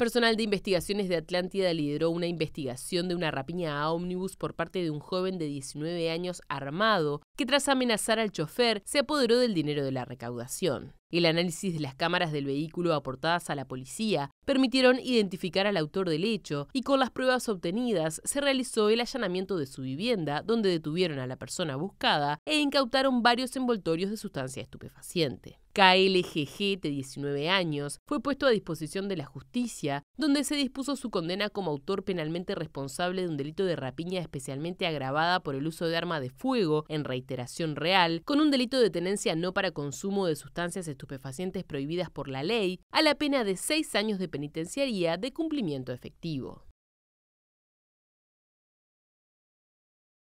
Personal de investigaciones de Atlántida lideró una investigación de una rapiña a ómnibus por parte de un joven de 19 años armado que tras amenazar al chofer se apoderó del dinero de la recaudación. El análisis de las cámaras del vehículo aportadas a la policía permitieron identificar al autor del hecho y con las pruebas obtenidas se realizó el allanamiento de su vivienda donde detuvieron a la persona buscada e incautaron varios envoltorios de sustancia estupefaciente. KLGG, de 19 años, fue puesto a disposición de la justicia, donde se dispuso su condena como autor penalmente responsable de un delito de rapiña especialmente agravada por el uso de arma de fuego en reiteración real, con un delito de tenencia no para consumo de sustancias estupefacientes prohibidas por la ley a la pena de seis años de penitenciaría de cumplimiento efectivo.